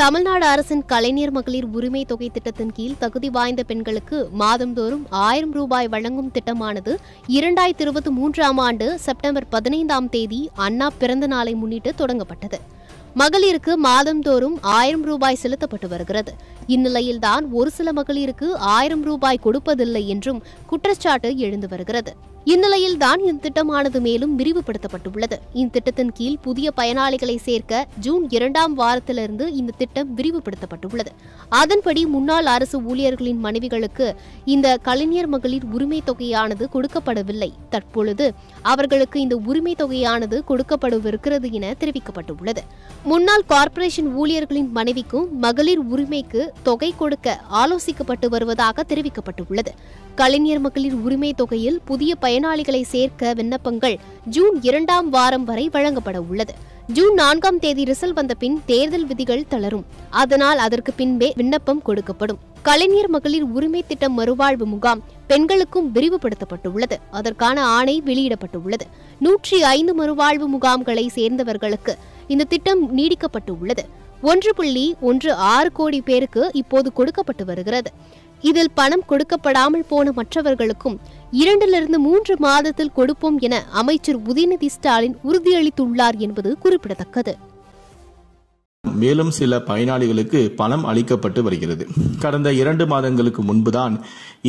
தமிழ்நாடு அரசின் கலைஞர் மகளிர் உரிமை தொகை திட்டத்தின் கீழ் தகுதி வாய்ந்த பெண்களுக்கு மாதந்தோறும் ஆயிரம் ரூபாய் வழங்கும் திட்டமானது இரண்டாயிரத்தி இருபத்தி மூன்றாம் ஆண்டு செப்டம்பர் பதினைந்தாம் தேதி அண்ணா பிறந்த நாளை முன்னிட்டு தொடங்கப்பட்டது மகளிருக்கு மாதந்தோறும் ஆயிரம் ரூபாய் செலுத்தப்பட்டு வருகிறது இந்நிலையில்தான் ஒரு சில மகளிருக்கு ஆயிரம் ரூபாய் கொடுப்பதில்லை என்றும் குற்றச்சாட்டு எழுந்து வருகிறது இந்நிலையில் தான் இந்த திட்டமானது மேலும் விரிவுபடுத்தப்பட்டுள்ளது இந்த திட்டத்தின் கீழ் புதிய பயனாளிகளை சேர்க்க ஜூன் இரண்டாம் வாரத்திலிருந்து இந்த திட்டம் விரிவுபடுத்தப்பட்டுள்ளது அதன்படி முன்னாள் அரசு ஊழியர்களின் மனைவிகளுக்கு இந்த கலைஞர் மகளிர் உரிமை தொகையானது கொடுக்கப்படவில்லை தற்பொழுது அவர்களுக்கு இந்த உரிமை தொகையானது கொடுக்கப்படவிருக்கிறது என தெரிவிக்கப்பட்டுள்ளது முன்னாள் கார்ப்பரேஷன் ஊழியர்களின் மனைவிக்கும் மகளிர் உரிமைக்கு தொகை கொடுக்க ஆலோசிக்கப்பட்டு வருவதாக தெரிவிக்கப்பட்டுள்ளது கலைஞர் மகளிர் உரிமை தொகையில் புதிய பயனாளிகளை சேர்க்க விண்ணப்பங்கள் ஜூன் இரண்டாம் வாரம் வரை வழங்கப்பட உள்ளது ஜூன் நான்காம் தேதி ரிசல்ட் வந்த பின் தேர்தல் விதிகள் தளரும் அதனால் அதற்கு பின்பே விண்ணப்பம் கொடுக்கப்படும் கலைஞர் மகளிர் உரிமை திட்டம் மறுவாழ்வு முகாம் பெண்களுக்கும் விரிவுபடுத்தப்பட்டுள்ளது அதற்கான ஆணை வெளியிடப்பட்டுள்ளது நூற்றி ஐந்து மறுவாழ்வு முகாம்களை சேர்ந்தவர்களுக்கு இந்த திட்டம் நீடிக்கப்பட்டு உள்ளது ஒன்று புள்ளி ஒன்று ஆறு கோடி பேருக்கு இப்போது கொடுக்கப்பட்டு வருகிறது இதில் பணம் கொடுக்கப்படாமல் போன மற்றவர்களுக்கும் இரண்டிலிருந்து மூன்று மாதத்தில் கொடுப்போம் என அமைச்சர் உதயநிதி ஸ்டாலின் உறுதியளித்துள்ளார் என்பது குறிப்பிடத்தக்கது மேலும் சில பயனாளிகளுக்கு பணம் அளிக்கப்பட்டு வருகிறது கடந்த இரண்டு மாதங்களுக்கு முன்புதான்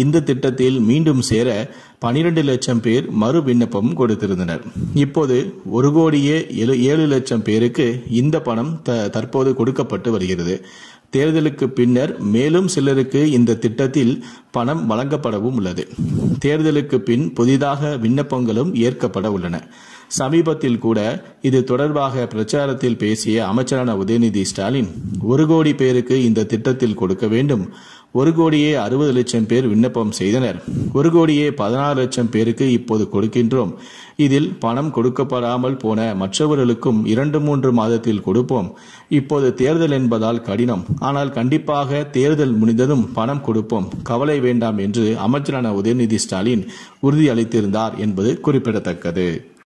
இந்த திட்டத்தில் மீண்டும் சேர பனிரெண்டு லட்சம் பேர் மறு விண்ணப்பம் கொடுத்திருந்தனர் இப்போது ஒரு கோடியே ஏழு லட்சம் பேருக்கு இந்த பணம் தற்போது கொடுக்கப்பட்டு வருகிறது தேர்தலுக்கு பின்னர் மேலும் சிலருக்கு இந்த திட்டத்தில் பணம் வழங்கப்படவும் உள்ளது தேர்தலுக்கு பின் புதிதாக விண்ணப்பங்களும் ஏற்கப்பட உள்ளன சமீபத்தில் கூட இது தொடர்பாக பிரச்சாரத்தில் பேசிய அமைச்சரான உதயநிதி ஸ்டாலின் ஒரு கோடி பேருக்கு இந்த திட்டத்தில் கொடுக்க வேண்டும் ஒரு கோடியே அறுபது லட்சம் பேர் விண்ணப்பம் செய்தனர் ஒரு கோடியே பதினாறு லட்சம் பேருக்கு இப்போது கொடுக்கின்றோம் இதில் பணம் கொடுக்கப்படாமல் போன மற்றவர்களுக்கும் இரண்டு மூன்று மாதத்தில் கொடுப்போம் இப்போது தேர்தல் என்பதால் கடினம் ஆனால் கண்டிப்பாக தேர்தல் முடிந்ததும் பணம் கொடுப்போம் கவலை வேண்டாம் என்று அமைச்சரான உதயநிதி ஸ்டாலின் உறுதியளித்திருந்தார் என்பது குறிப்பிடத்தக்கது